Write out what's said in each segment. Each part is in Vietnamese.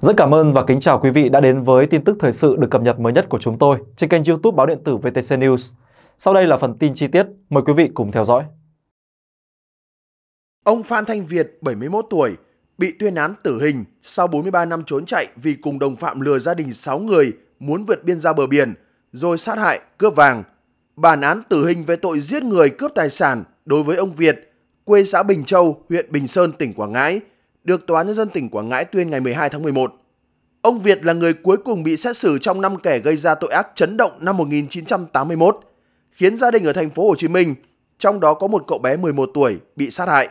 Rất cảm ơn và kính chào quý vị đã đến với tin tức thời sự được cập nhật mới nhất của chúng tôi trên kênh youtube báo điện tử VTC News. Sau đây là phần tin chi tiết, mời quý vị cùng theo dõi. Ông Phan Thanh Việt, 71 tuổi, bị tuyên án tử hình sau 43 năm trốn chạy vì cùng đồng phạm lừa gia đình 6 người muốn vượt biên ra bờ biển, rồi sát hại, cướp vàng. Bản án tử hình về tội giết người cướp tài sản đối với ông Việt, quê xã Bình Châu, huyện Bình Sơn, tỉnh Quảng Ngãi – được Tòa Nhân dân tỉnh Quảng Ngãi tuyên ngày 12 tháng 11. Ông Việt là người cuối cùng bị xét xử trong năm kẻ gây ra tội ác chấn động năm 1981, khiến gia đình ở thành phố Hồ Chí Minh, trong đó có một cậu bé 11 tuổi bị sát hại.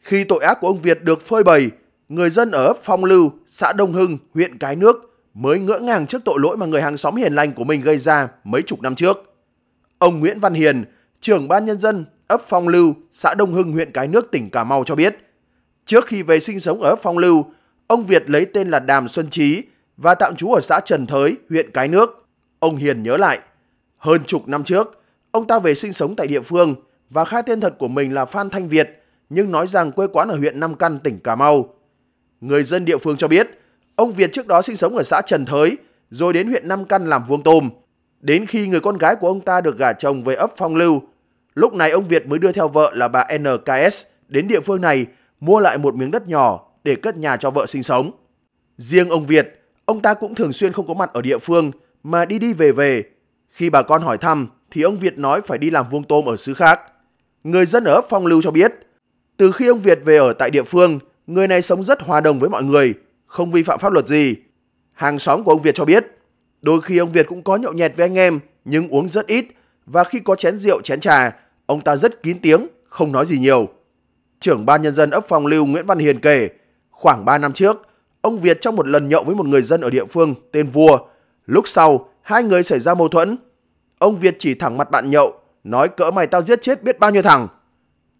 Khi tội ác của ông Việt được phơi bày, người dân ở ấp Phong Lưu, xã Đông Hưng, huyện Cái Nước mới ngỡ ngàng trước tội lỗi mà người hàng xóm hiền lành của mình gây ra mấy chục năm trước. Ông Nguyễn Văn Hiền, trưởng ban nhân dân ấp Phong Lưu, xã Đông Hưng, huyện Cái Nước, tỉnh Cà Mau cho biết – Trước khi về sinh sống ở Phong Lưu, ông Việt lấy tên là Đàm Xuân Trí và tạm trú ở xã Trần Thới, huyện Cái Nước. Ông Hiền nhớ lại, hơn chục năm trước, ông ta về sinh sống tại địa phương và khai tên thật của mình là Phan Thanh Việt, nhưng nói rằng quê quán ở huyện Nam Căn, tỉnh Cà Mau. Người dân địa phương cho biết, ông Việt trước đó sinh sống ở xã Trần Thới, rồi đến huyện Nam Căn làm vuông tôm. Đến khi người con gái của ông ta được gả chồng về ấp Phong Lưu, lúc này ông Việt mới đưa theo vợ là bà NKS đến địa phương này mua lại một miếng đất nhỏ để cất nhà cho vợ sinh sống. Riêng ông Việt, ông ta cũng thường xuyên không có mặt ở địa phương mà đi đi về về. Khi bà con hỏi thăm thì ông Việt nói phải đi làm vuông tôm ở xứ khác. Người dân ở ấp Phong Lưu cho biết, từ khi ông Việt về ở tại địa phương, người này sống rất hòa đồng với mọi người, không vi phạm pháp luật gì. Hàng xóm của ông Việt cho biết, đôi khi ông Việt cũng có nhậu nhẹt với anh em nhưng uống rất ít và khi có chén rượu chén trà, ông ta rất kín tiếng, không nói gì nhiều trưởng ban nhân dân ấp Phong Lưu Nguyễn Văn Hiền kể, khoảng 3 năm trước, ông Việt trong một lần nhậu với một người dân ở địa phương tên Vua. Lúc sau, hai người xảy ra mâu thuẫn. Ông Việt chỉ thẳng mặt bạn nhậu, nói cỡ mày tao giết chết biết bao nhiêu thằng.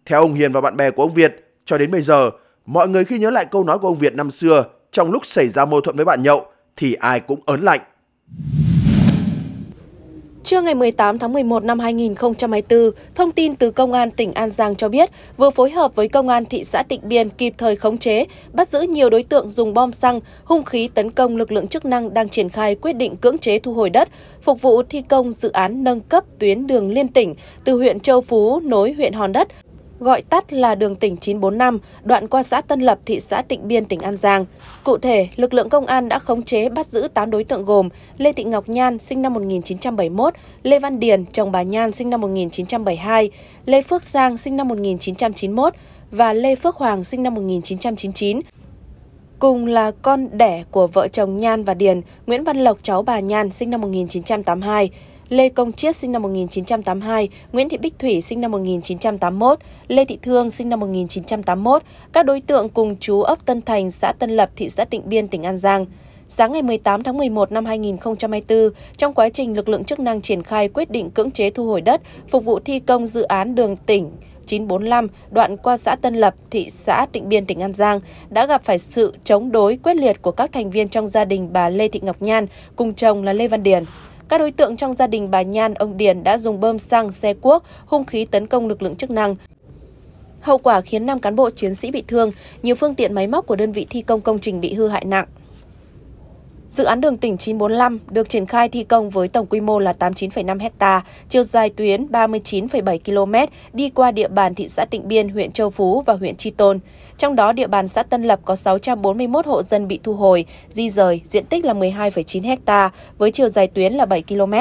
Theo ông Hiền và bạn bè của ông Việt, cho đến bây giờ, mọi người khi nhớ lại câu nói của ông Việt năm xưa trong lúc xảy ra mâu thuẫn với bạn nhậu thì ai cũng ớn lạnh. Trưa ngày 18 tháng 11 năm 2024, thông tin từ Công an tỉnh An Giang cho biết vừa phối hợp với Công an thị xã Tịnh Biên kịp thời khống chế, bắt giữ nhiều đối tượng dùng bom xăng, hung khí tấn công lực lượng chức năng đang triển khai quyết định cưỡng chế thu hồi đất, phục vụ thi công dự án nâng cấp tuyến đường liên tỉnh từ huyện Châu Phú nối huyện Hòn Đất gọi tắt là đường tỉnh 945, đoạn qua xã Tân Lập, thị xã Tịnh Biên, tỉnh An Giang. Cụ thể, lực lượng công an đã khống chế bắt giữ 8 đối tượng gồm Lê Thị Ngọc Nhan, sinh năm 1971, Lê Văn Điền, chồng bà Nhan, sinh năm 1972, Lê Phước Giang, sinh năm 1991 và Lê Phước Hoàng, sinh năm 1999 cùng là con đẻ của vợ chồng Nhan và Điền, Nguyễn Văn Lộc cháu bà Nhan sinh năm 1982, Lê Công Chiết sinh năm 1982, Nguyễn Thị Bích Thủy sinh năm 1981, Lê Thị Thương sinh năm 1981, các đối tượng cùng chú ấp Tân Thành, xã Tân Lập, thị xã Tịnh Biên, tỉnh An Giang. Sáng ngày 18 tháng 11 năm 2024, trong quá trình lực lượng chức năng triển khai quyết định cưỡng chế thu hồi đất phục vụ thi công dự án đường tỉnh 945 đoạn qua xã Tân Lập, thị xã Tịnh Biên, tỉnh An Giang đã gặp phải sự chống đối quyết liệt của các thành viên trong gia đình bà Lê Thị Ngọc Nhan cùng chồng là Lê Văn Điền. Các đối tượng trong gia đình bà Nhan, ông Điền đã dùng bơm xăng, xe cuốc, hung khí tấn công lực lượng chức năng. Hậu quả khiến 5 cán bộ chiến sĩ bị thương, nhiều phương tiện máy móc của đơn vị thi công công trình bị hư hại nặng. Dự án đường tỉnh 945 được triển khai thi công với tổng quy mô là 89,5 hecta, chiều dài tuyến 39,7 km đi qua địa bàn thị xã Tịnh Biên, huyện Châu Phú và huyện Tri Tôn. Trong đó, địa bàn xã Tân Lập có 641 hộ dân bị thu hồi, di rời, diện tích là 12,9 hecta với chiều dài tuyến là 7 km.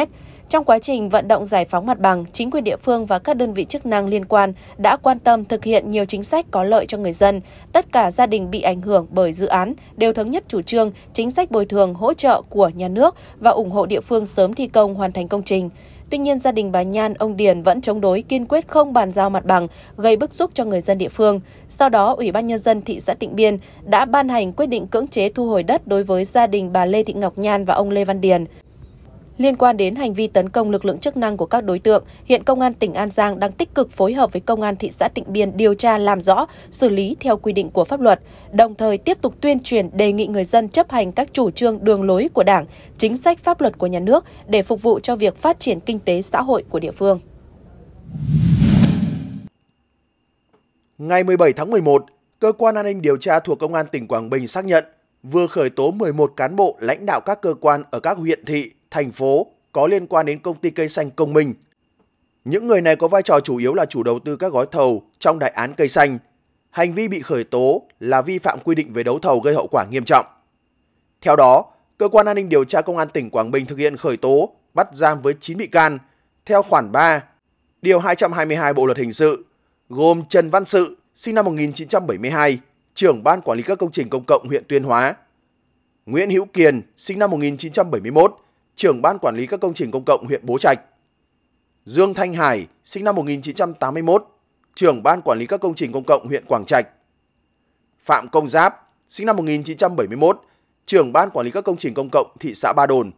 Trong quá trình vận động giải phóng mặt bằng, chính quyền địa phương và các đơn vị chức năng liên quan đã quan tâm thực hiện nhiều chính sách có lợi cho người dân. Tất cả gia đình bị ảnh hưởng bởi dự án đều thống nhất chủ trương, chính sách bồi thường hỗ trợ của nhà nước và ủng hộ địa phương sớm thi công hoàn thành công trình. Tuy nhiên, gia đình bà Nhan, ông Điền vẫn chống đối kiên quyết không bàn giao mặt bằng, gây bức xúc cho người dân địa phương. Sau đó, Ủy ban Nhân dân thị xã Tịnh Biên đã ban hành quyết định cưỡng chế thu hồi đất đối với gia đình bà Lê Thị Ngọc Nhan và ông Lê Văn Điền. Liên quan đến hành vi tấn công lực lượng chức năng của các đối tượng, hiện Công an tỉnh An Giang đang tích cực phối hợp với Công an thị xã Tịnh Biên điều tra làm rõ, xử lý theo quy định của pháp luật, đồng thời tiếp tục tuyên truyền đề nghị người dân chấp hành các chủ trương đường lối của Đảng, chính sách pháp luật của nhà nước để phục vụ cho việc phát triển kinh tế xã hội của địa phương. Ngày 17 tháng 11, cơ quan an ninh điều tra thuộc Công an tỉnh Quảng Bình xác nhận vừa khởi tố 11 cán bộ lãnh đạo các cơ quan ở các huyện thị thành phố có liên quan đến công ty cây xanh Công Minh. Những người này có vai trò chủ yếu là chủ đầu tư các gói thầu trong đại án cây xanh. Hành vi bị khởi tố là vi phạm quy định về đấu thầu gây hậu quả nghiêm trọng. Theo đó, cơ quan an ninh điều tra công an tỉnh Quảng Bình thực hiện khởi tố, bắt giam với 9 bị can theo khoản 3, điều 222 Bộ luật hình sự, gồm Trần Văn Sự, sinh năm 1972, trưởng ban quản lý các công trình công cộng huyện Tuyên Hóa, Nguyễn Hữu Kiền, sinh năm 1971, trưởng ban quản lý các công trình công cộng huyện Bố Trạch. Dương Thanh Hải, sinh năm 1981, trưởng ban quản lý các công trình công cộng huyện Quảng Trạch. Phạm Công Giáp, sinh năm 1971, trưởng ban quản lý các công trình công cộng thị xã Ba Đồn.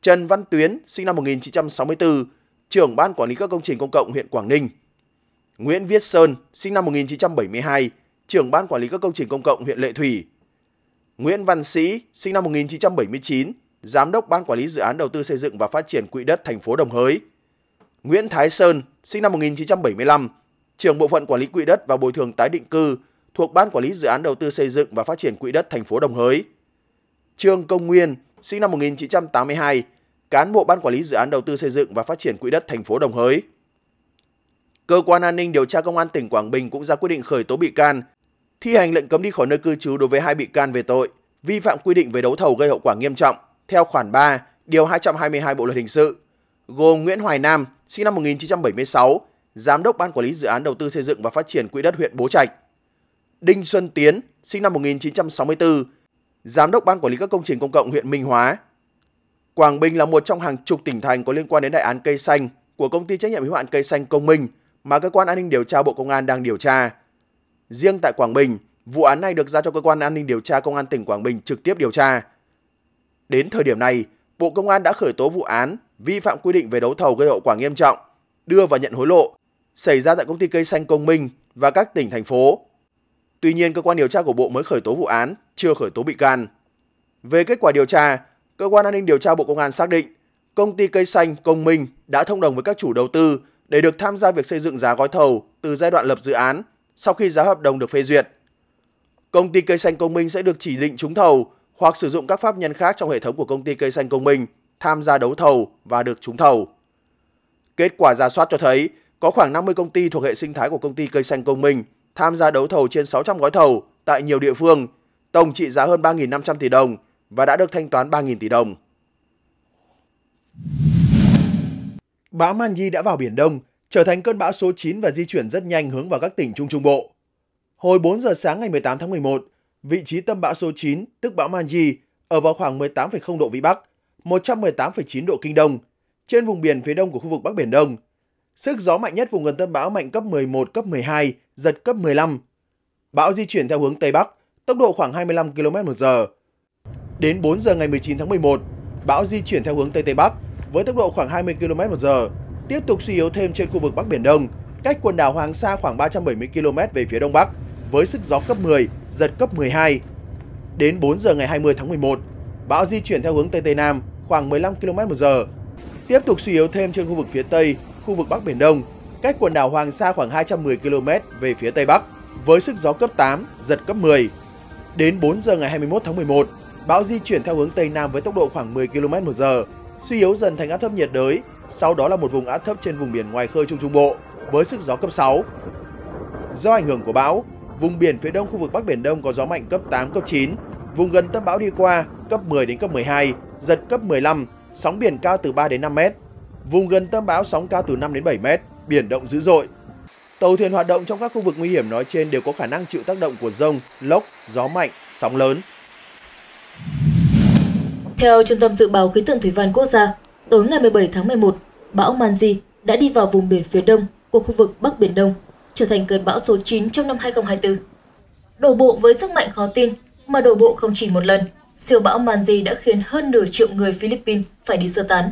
Trần Văn Tuyến, sinh năm 1964, trưởng ban quản lý các công trình công cộng huyện Quảng Ninh. Nguyễn Viết Sơn, sinh năm 1972, trưởng ban quản lý các công trình công cộng huyện Lệ Thủy. Nguyễn Văn Sĩ, sinh năm 1979, Giám đốc Ban Quản lý Dự án Đầu tư Xây dựng và Phát triển Quỹ đất thành phố Đồng Hới. Nguyễn Thái Sơn, sinh năm 1975, trưởng bộ phận quản lý quỹ đất và bồi thường tái định cư thuộc Ban Quản lý Dự án Đầu tư Xây dựng và Phát triển Quỹ đất thành phố Đồng Hới. Trương Công Nguyên, sinh năm 1982, cán bộ Ban Quản lý Dự án Đầu tư Xây dựng và Phát triển Quỹ đất thành phố Đồng Hới. Cơ quan an ninh điều tra Công an tỉnh Quảng Bình cũng ra quyết định khởi tố bị can, thi hành lệnh cấm đi khỏi nơi cư trú đối với hai bị can về tội vi phạm quy định về đấu thầu gây hậu quả nghiêm trọng theo khoản 3, điều 222 Bộ luật hình sự, gồm Nguyễn Hoài Nam, sinh năm 1976, giám đốc ban quản lý dự án đầu tư xây dựng và phát triển quỹ đất huyện Bố Trạch. Đinh Xuân Tiến, sinh năm 1964, giám đốc ban quản lý các công trình công cộng huyện Minh Hóa. Quảng Bình là một trong hàng chục tỉnh thành có liên quan đến đại án cây xanh của công ty trách nhiệm hữu hạn cây xanh Công Minh mà cơ quan an ninh điều tra Bộ Công an đang điều tra. Riêng tại Quảng Bình, vụ án này được giao cho cơ quan an ninh điều tra Công an tỉnh Quảng Bình trực tiếp điều tra. Đến thời điểm này, Bộ Công an đã khởi tố vụ án vi phạm quy định về đấu thầu gây hậu quả nghiêm trọng, đưa và nhận hối lộ xảy ra tại công ty cây xanh Công Minh và các tỉnh thành phố. Tuy nhiên, cơ quan điều tra của Bộ mới khởi tố vụ án, chưa khởi tố bị can. Về kết quả điều tra, cơ quan an ninh điều tra Bộ Công an xác định công ty cây xanh Công Minh đã thông đồng với các chủ đầu tư để được tham gia việc xây dựng giá gói thầu từ giai đoạn lập dự án sau khi giá hợp đồng được phê duyệt. Công ty cây xanh Công Minh sẽ được chỉ định trúng thầu hoặc sử dụng các pháp nhân khác trong hệ thống của công ty cây xanh công minh tham gia đấu thầu và được trúng thầu. Kết quả giả soát cho thấy có khoảng 50 công ty thuộc hệ sinh thái của công ty cây xanh công minh tham gia đấu thầu trên 600 gói thầu tại nhiều địa phương, tổng trị giá hơn 3.500 tỷ đồng và đã được thanh toán 3.000 tỷ đồng. Bão Manji đã vào Biển Đông, trở thành cơn bão số 9 và di chuyển rất nhanh hướng vào các tỉnh Trung Trung Bộ. Hồi 4 giờ sáng ngày 18 tháng 11, vị trí tâm bão số 9, tức bão Manji, ở vào khoảng 18,0 độ Vĩ Bắc, 118,9 độ Kinh Đông, trên vùng biển phía đông của khu vực Bắc Biển Đông. Sức gió mạnh nhất vùng gần tâm bão mạnh cấp 11, cấp 12, giật cấp 15. Bão di chuyển theo hướng Tây Bắc, tốc độ khoảng 25 km h Đến 4 giờ ngày 19 tháng 11, bão di chuyển theo hướng Tây Tây Bắc với tốc độ khoảng 20 km h tiếp tục suy yếu thêm trên khu vực Bắc Biển Đông, cách quần đảo Hoàng Sa khoảng 370 km về phía Đông Bắc, với sức gió cấp 10, giật cấp 12. Đến 4 giờ ngày 20 tháng 11, bão di chuyển theo hướng Tây Tây Nam khoảng 15 km h tiếp tục suy yếu thêm trên khu vực phía Tây, khu vực Bắc Biển Đông, cách quần đảo Hoàng Sa khoảng 210 km về phía Tây Bắc, với sức gió cấp 8, giật cấp 10. Đến 4 giờ ngày 21 tháng 11, bão di chuyển theo hướng Tây Nam với tốc độ khoảng 10 km h suy yếu dần thành áp thấp nhiệt đới, sau đó là một vùng áp thấp trên vùng biển ngoài khơi Trung Trung Bộ, với sức gió cấp 6. Do ảnh hưởng của bão, Vùng biển phía đông khu vực Bắc Biển Đông có gió mạnh cấp 8, cấp 9. Vùng gần tâm bão đi qua, cấp 10 đến cấp 12, giật cấp 15, sóng biển cao từ 3 đến 5 mét. Vùng gần tâm bão sóng cao từ 5 đến 7 mét, biển động dữ dội. Tàu thuyền hoạt động trong các khu vực nguy hiểm nói trên đều có khả năng chịu tác động của rông, lốc, gió mạnh, sóng lớn. Theo Trung tâm Dự báo Khí tượng Thủy văn Quốc gia, tối ngày 17 tháng 11, bão Manji đã đi vào vùng biển phía đông của khu vực Bắc Biển Đông trở thành cơn bão số 9 trong năm 2024. Đổ bộ với sức mạnh khó tin, mà đổ bộ không chỉ một lần, siêu bão Manji đã khiến hơn nửa triệu người Philippines phải đi sơ tán.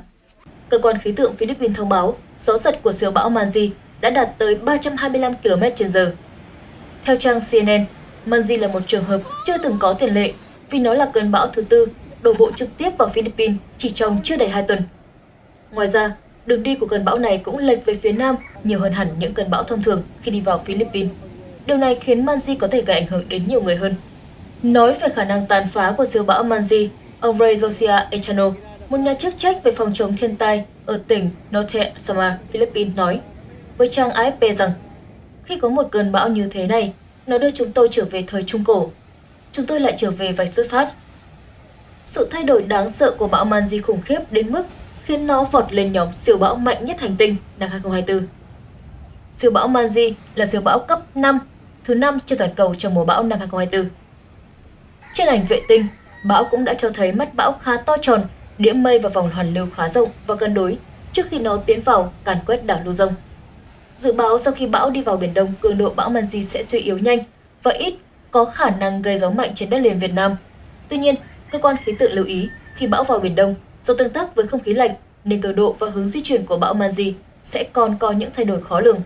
Cơ quan khí tượng Philippines thông báo gió giật của siêu bão Manji đã đạt tới 325 km h Theo trang CNN, Manji là một trường hợp chưa từng có tiền lệ vì nó là cơn bão thứ tư đổ bộ trực tiếp vào Philippines chỉ trong chưa đầy 2 tuần. Ngoài ra, Đường đi của cơn bão này cũng lệch về phía nam nhiều hơn hẳn những cơn bão thông thường khi đi vào Philippines. Điều này khiến Manji có thể gây ảnh hưởng đến nhiều người hơn. Nói về khả năng tàn phá của siêu bão Manji, ông Ray Josia Echano, một nhà chức trách về phòng chống thiên tai ở tỉnh Norte Sama, Philippines nói với trang AFP rằng khi có một cơn bão như thế này, nó đưa chúng tôi trở về thời Trung Cổ. Chúng tôi lại trở về vạch xuất phát. Sự thay đổi đáng sợ của bão Manji khủng khiếp đến mức khiến nó vọt lên nhóm siêu bão mạnh nhất hành tinh năm 2024. Siêu bão Manji là siêu bão cấp 5, thứ 5 trên toàn cầu trong mùa bão năm 2024. Trên ảnh vệ tinh, bão cũng đã cho thấy mắt bão khá to tròn, đĩa mây và vòng hoàn lưu khá rộng và cân đối trước khi nó tiến vào càn quét đảo Luzon. Dự báo sau khi bão đi vào Biển Đông, cường độ bão Manji sẽ suy yếu nhanh và ít có khả năng gây gió mạnh trên đất liền Việt Nam. Tuy nhiên, cơ quan khí tượng lưu ý khi bão vào Biển Đông Do tương tác với không khí lạnh nên cường độ và hướng di chuyển của bão Manji sẽ còn có những thay đổi khó lường.